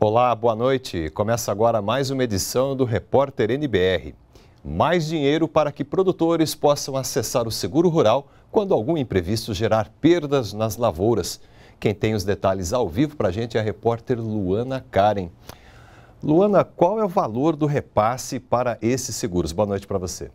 Olá, boa noite. Começa agora mais uma edição do Repórter NBR. Mais dinheiro para que produtores possam acessar o seguro rural quando algum imprevisto gerar perdas nas lavouras. Quem tem os detalhes ao vivo para a gente é a repórter Luana Karen. Luana, qual é o valor do repasse para esses seguros? Boa noite para você.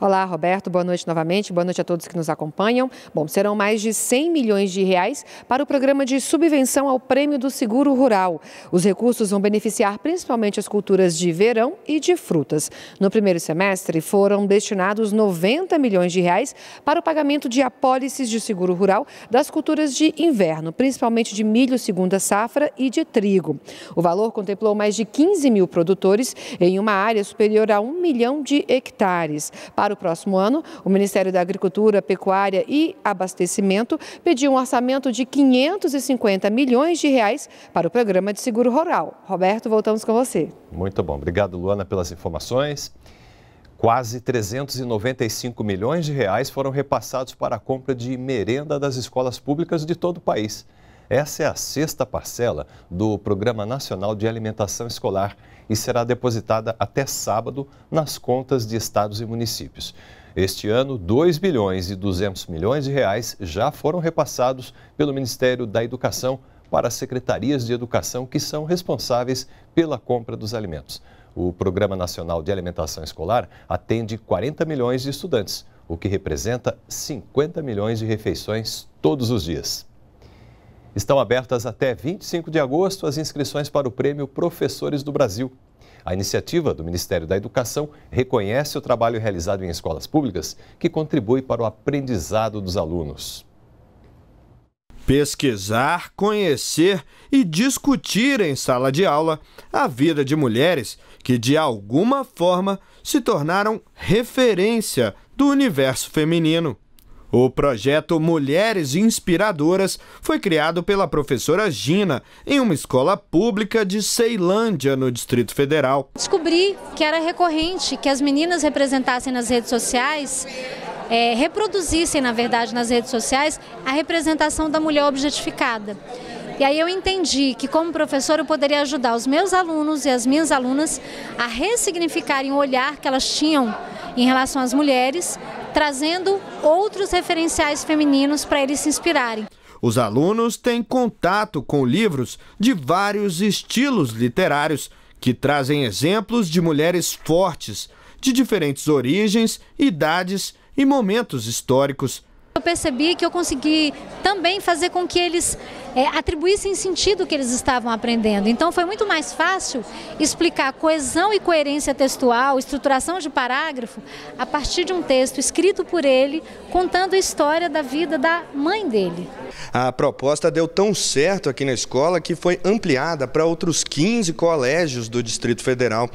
Olá, Roberto. Boa noite novamente. Boa noite a todos que nos acompanham. Bom, serão mais de 100 milhões de reais para o programa de subvenção ao Prêmio do Seguro Rural. Os recursos vão beneficiar principalmente as culturas de verão e de frutas. No primeiro semestre, foram destinados 90 milhões de reais para o pagamento de apólices de seguro rural das culturas de inverno, principalmente de milho segunda safra e de trigo. O valor contemplou mais de 15 mil produtores em uma área superior a 1 milhão de hectares. Para para o próximo ano, o Ministério da Agricultura, Pecuária e Abastecimento pediu um orçamento de 550 milhões de reais para o programa de seguro rural. Roberto, voltamos com você. Muito bom. Obrigado, Luana, pelas informações. Quase 395 milhões de reais foram repassados para a compra de merenda das escolas públicas de todo o país. Essa é a sexta parcela do Programa Nacional de Alimentação Escolar e será depositada até sábado nas contas de estados e municípios. Este ano, 2 bilhões e 200 milhões de reais já foram repassados pelo Ministério da Educação para as secretarias de educação que são responsáveis pela compra dos alimentos. O Programa Nacional de Alimentação Escolar atende 40 milhões de estudantes, o que representa 50 milhões de refeições todos os dias. Estão abertas até 25 de agosto as inscrições para o Prêmio Professores do Brasil. A iniciativa do Ministério da Educação reconhece o trabalho realizado em escolas públicas que contribui para o aprendizado dos alunos. Pesquisar, conhecer e discutir em sala de aula a vida de mulheres que, de alguma forma, se tornaram referência do universo feminino. O projeto Mulheres Inspiradoras foi criado pela professora Gina em uma escola pública de Ceilândia, no Distrito Federal. Descobri que era recorrente que as meninas representassem nas redes sociais é, reproduzissem, na verdade, nas redes sociais a representação da mulher objetificada. E aí eu entendi que como professora eu poderia ajudar os meus alunos e as minhas alunas a ressignificarem o olhar que elas tinham em relação às mulheres, trazendo outros referenciais femininos para eles se inspirarem. Os alunos têm contato com livros de vários estilos literários que trazem exemplos de mulheres fortes, de diferentes origens, idades e momentos históricos eu percebi que eu consegui também fazer com que eles é, atribuíssem sentido que eles estavam aprendendo. Então foi muito mais fácil explicar coesão e coerência textual, estruturação de parágrafo, a partir de um texto escrito por ele, contando a história da vida da mãe dele. A proposta deu tão certo aqui na escola que foi ampliada para outros 15 colégios do Distrito Federal.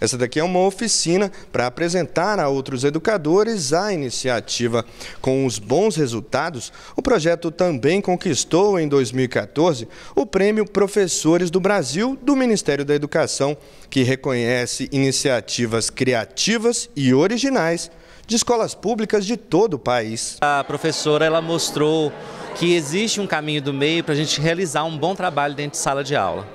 Essa daqui é uma oficina para apresentar a outros educadores a iniciativa. Com os bons bons resultados, o projeto também conquistou em 2014 o Prêmio Professores do Brasil do Ministério da Educação, que reconhece iniciativas criativas e originais de escolas públicas de todo o país. A professora ela mostrou que existe um caminho do meio para a gente realizar um bom trabalho dentro de sala de aula.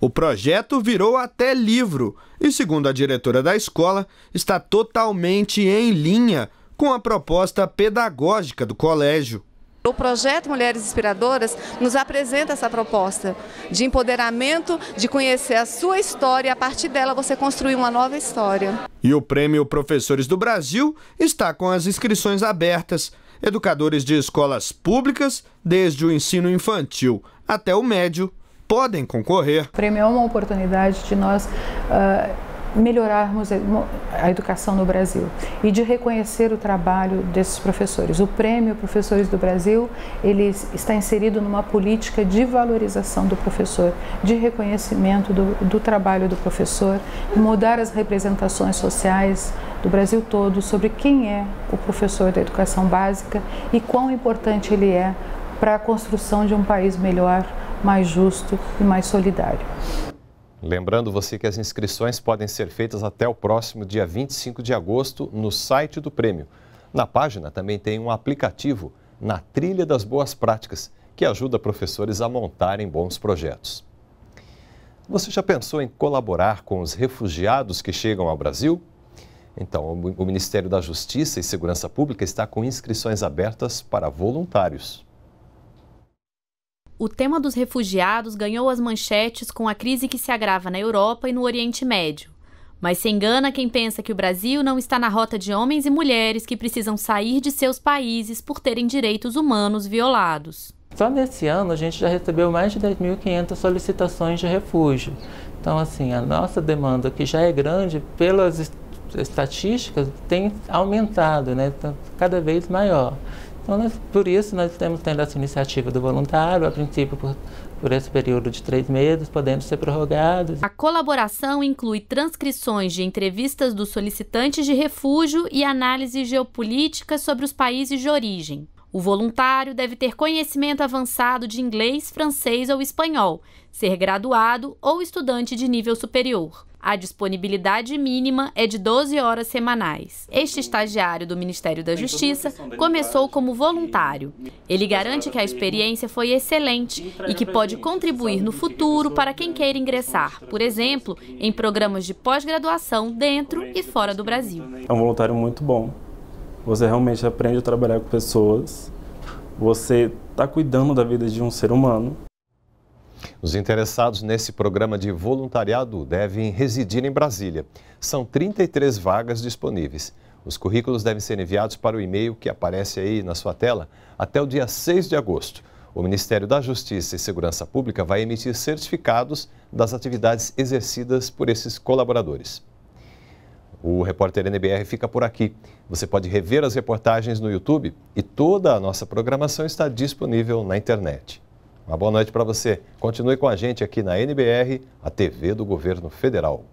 O projeto virou até livro e, segundo a diretora da escola, está totalmente em linha com a proposta pedagógica do colégio. O projeto Mulheres Inspiradoras nos apresenta essa proposta de empoderamento, de conhecer a sua história e a partir dela você construir uma nova história. E o Prêmio Professores do Brasil está com as inscrições abertas. Educadores de escolas públicas, desde o ensino infantil até o médio, podem concorrer. O prêmio é uma oportunidade de nós. Uh melhorarmos a educação no Brasil e de reconhecer o trabalho desses professores. O Prêmio Professores do Brasil, ele está inserido numa política de valorização do professor, de reconhecimento do, do trabalho do professor, mudar as representações sociais do Brasil todo sobre quem é o professor da educação básica e quão importante ele é para a construção de um país melhor, mais justo e mais solidário. Lembrando você que as inscrições podem ser feitas até o próximo dia 25 de agosto no site do prêmio. Na página também tem um aplicativo na Trilha das Boas Práticas, que ajuda professores a montarem bons projetos. Você já pensou em colaborar com os refugiados que chegam ao Brasil? Então, o Ministério da Justiça e Segurança Pública está com inscrições abertas para voluntários o tema dos refugiados ganhou as manchetes com a crise que se agrava na Europa e no Oriente Médio. Mas se engana quem pensa que o Brasil não está na rota de homens e mulheres que precisam sair de seus países por terem direitos humanos violados. Só nesse ano a gente já recebeu mais de 10.500 solicitações de refúgio. Então, assim, a nossa demanda, que já é grande, pelas estatísticas, tem aumentado, né? Então, cada vez maior. Então, nós, por isso, nós estamos tendo essa iniciativa do voluntário, a princípio por, por esse período de três meses, podendo ser prorrogado. A colaboração inclui transcrições de entrevistas dos solicitantes de refúgio e análise geopolítica sobre os países de origem. O voluntário deve ter conhecimento avançado de inglês, francês ou espanhol, ser graduado ou estudante de nível superior. A disponibilidade mínima é de 12 horas semanais. Este estagiário do Ministério da Justiça começou como voluntário. Ele garante que a experiência foi excelente e que pode contribuir no futuro para quem queira ingressar, por exemplo, em programas de pós-graduação dentro e fora do Brasil. É um voluntário muito bom. Você realmente aprende a trabalhar com pessoas, você está cuidando da vida de um ser humano. Os interessados nesse programa de voluntariado devem residir em Brasília. São 33 vagas disponíveis. Os currículos devem ser enviados para o e-mail que aparece aí na sua tela até o dia 6 de agosto. O Ministério da Justiça e Segurança Pública vai emitir certificados das atividades exercidas por esses colaboradores. O repórter NBR fica por aqui. Você pode rever as reportagens no YouTube e toda a nossa programação está disponível na internet. Uma boa noite para você. Continue com a gente aqui na NBR, a TV do Governo Federal.